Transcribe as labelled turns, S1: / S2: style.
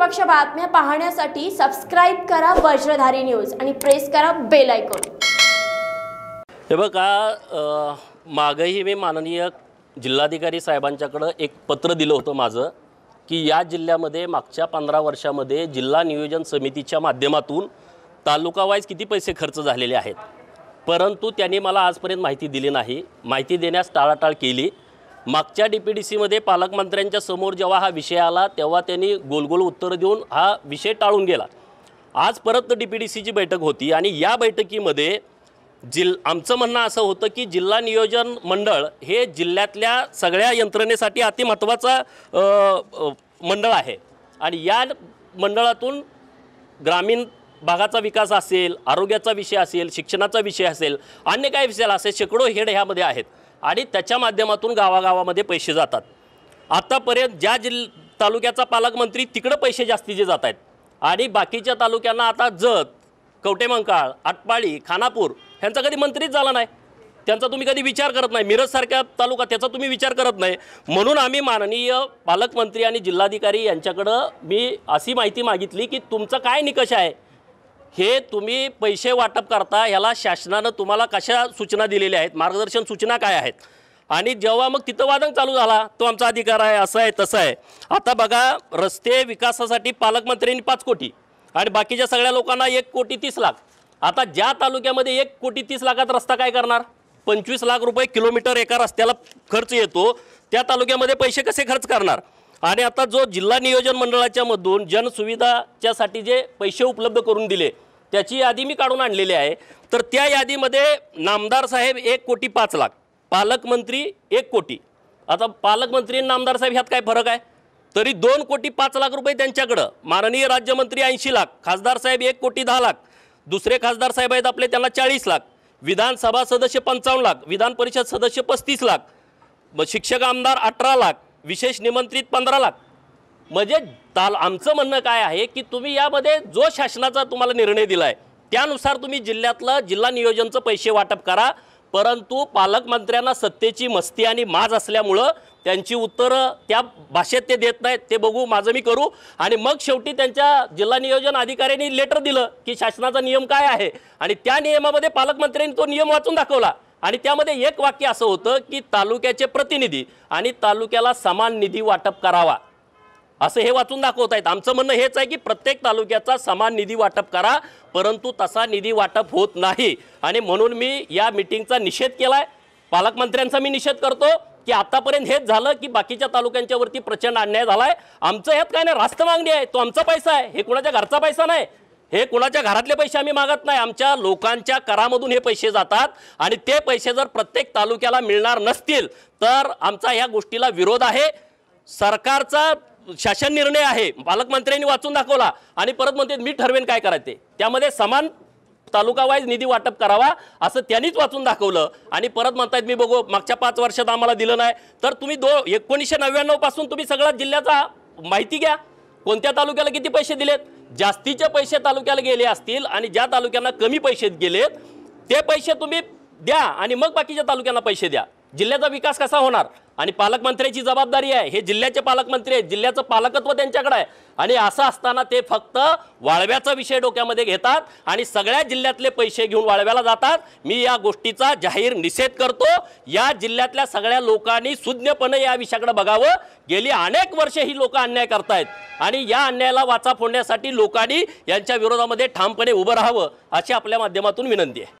S1: निष्पक्ष बातम्या पाहण्यासाठी सबस्क्राईब करा वज्रधारी न्यूज आणि प्रेस करा बेल आयकॉन हे बघा मागही मी माननीय जिल्हाधिकारी साहेबांच्याकडं एक पत्र दिलं होतं माझं की या जिल्ह्यामध्ये मागच्या पंधरा वर्षामध्ये जिल्हा नियोजन समितीच्या माध्यमातून तालुकावाईज किती पैसे खर्च झालेले आहेत परंतु त्यांनी मला आजपर्यंत माहिती दिली नाही माहिती देण्यास टाळाटाळ केली मागच्या डी पी डी सीमध्ये पालकमंत्र्यांच्या समोर जेव्हा हा विषय आला तेव्हा त्यांनी गोलगोल उत्तरं देऊन हा विषय टाळून गेला आज परत डी पी डी सीची बैठक होती आणि या बैठकीमध्ये जिल आमचं म्हणणं असं होतं की जिल्हा नियोजन मंडळ हे जिल्ह्यातल्या सगळ्या यंत्रणेसाठी अतिमहत्त्वाचा मंडळ आहे आणि या मंडळातून ग्रामीण भागाचा विकास असेल आरोग्याचा विषय असेल शिक्षणाचा विषय असेल अन्य काय विषय असेल शेकडो हेड ह्यामध्ये आहेत आणि त्याच्या माध्यमातून गावागावामध्ये पैसे जातात आत्तापर्यंत ज्या जिल तालुक्याचा पालकमंत्री तिकडं पैसे जास्तीचे जात आहेत आणि बाकीच्या तालुक्यांना आता जत कवटेमंकाळ आटपाळी खानापूर ह्यांचा कधी मंत्रीच झाला नाही त्यांचा तुम्ही कधी विचार करत नाही मिरजसारख्या तालुका त्याचा तुम्ही विचार करत नाही म्हणून आम्ही माननीय पालकमंत्री आणि जिल्हाधिकारी यांच्याकडं मी अशी माहिती मागितली की तुमचा काय निकष आहे हे तुम्ही पैसे वाटप करता ह्याला शासनानं तुम्हाला कशा सूचना दिलेल्या आहेत मार्गदर्शन सूचना काय आहेत आणि जेव्हा मग तिथं वादन चालू झाला तो आमचा अधिकार आहे असं आहे तसं आहे आता बघा रस्ते विकासासाठी पालकमंत्र्यांनी पाच कोटी आणि बाकीच्या सगळ्या लोकांना एक कोटी तीस लाख आता ज्या तालुक्यामध्ये एक कोटी तीस लाखात रस्ता काय करणार पंचवीस लाख रुपये किलोमीटर एका रस्त्याला खर्च येतो त्या तालुक्यामध्ये पैसे कसे खर्च करणार आणि आता जो जिल्हा नियोजन मंडळाच्या मधून जनसुविधाच्यासाठी जे पैसे उपलब्ध करून दिले त्याची यादी मी काढून आणलेली आहे तर त्या यादीमध्ये नामदार साहेब एक कोटी पाच लाख पालकमंत्री एक कोटी आता पालकमंत्री आणि नामदार साहेब ह्यात काय फरक आहे तरी दोन कोटी पाच लाख रुपये त्यांच्याकडं माननीय राज्यमंत्री ऐंशी लाख खासदार साहेब एक कोटी दहा लाख दुसरे खासदार साहेब आहेत आपले त्यांना चाळीस लाख विधानसभा सदस्य पंचावन्न लाख विधान परिषद सदस्य पस्तीस लाख शिक्षक आमदार अठरा लाख विशेष निमंत्रित पंधरा लाख म्हणजे ताल आमचं म्हणणं काय आहे की तुम्ही यामध्ये जो शासनाचा तुम्हाला निर्णय दिला आहे त्यानुसार तुम्ही जिल्ह्यातलं जिल्हा नियोजनचं पैसे वाटप करा परंतु पालकमंत्र्यांना सत्तेची मस्ती आणि माज असल्यामुळं त्यांची उत्तरं त्या भाषेत ते देत नाहीत ते बघू माझं मी करू आणि मग शेवटी त्यांच्या जिल्हा नियोजन अधिकाऱ्यांनी लेटर दिलं की शासनाचा नियम काय आहे आणि त्या नियमामध्ये पालकमंत्र्यांनी तो नियम वाचून दाखवला आणि त्यामध्ये एक वाक्य असं होतं की तालुक्याचे प्रतिनिधी आणि तालुक्याला समान निधी वाटप करावा असं हे वाचून दाखवत आहेत आमचं म्हणणं हेच आहे की प्रत्येक तालुक्याचा समान निधी वाटप करा परंतु तसा निधी वाटप होत नाही आणि म्हणून मी या मिटिंगचा निषेध केला आहे पालकमंत्र्यांचा मी निषेध करतो की आतापर्यंत हेच झालं की बाकीच्या तालुक्यांच्यावरती प्रचंड अन्याय झाला आहे आमचं ह्यात काय नाही रास्त मागणी आहे तो आमचा पैसा आहे हे कुणाच्या घरचा पैसा नाही हे कुणाच्या घरातले पैसे आम्ही मागत नाही आमच्या लोकांच्या करामधून हे पैसे जातात आणि ते पैसे जर प्रत्येक तालुक्याला मिळणार नसतील तर आमचा ह्या गोष्टीला विरोध आहे सरकारचा शासन निर्णय आहे पालकमंत्र्यांनी वाचून दाखवला आणि परत म्हणते मी ठरवेन काय करायचे त्यामध्ये समान तालुका वाईज निधी वाटप करावा असं त्यांनीच वाचून दाखवलं आणि परत म्हणतायत मी बघू मागच्या पाच वर्षात आम्हाला दिलं नाही तर तुम्ही दो एकोणीसशे नव्याण्णव पासून तुम्ही सगळ्या जिल्ह्याचा माहिती घ्या कोणत्या तालुक्याला किती पैसे दिलेत जास्तीचे पैसे तालुक्याला गेले असतील आणि ज्या तालुक्यांना कमी पैसे गेलेत ते पैसे तुम्ही द्या आणि मग बाकीच्या तालुक्यांना पैसे द्या जिल्ह्याचा विकास कसा होणार आणि पालकमंत्र्याची जबाबदारी आहे हे जिल्ह्याचे पालकमंत्री आहेत जिल्ह्याचं पालकत्व त्यांच्याकडे आहे आणि असं असताना ते फक्त वाळव्याचा विषय डोक्यामध्ये घेतात आणि सगळ्या जिल्ह्यातले पैसे घेऊन वाळव्याला जातात मी या गोष्टीचा जाहीर निषेध करतो या जिल्ह्यातल्या सगळ्या लोकांनी सुज्ञपणे या विषयाकडे बघावं गेली अनेक वर्षे ही लोक अन्याय करतायत आणि या अन्यायाला वाचा फोडण्यासाठी लोकांनी यांच्या विरोधामध्ये ठामपणे उभं राहावं अशी आपल्या माध्यमातून विनंती आहे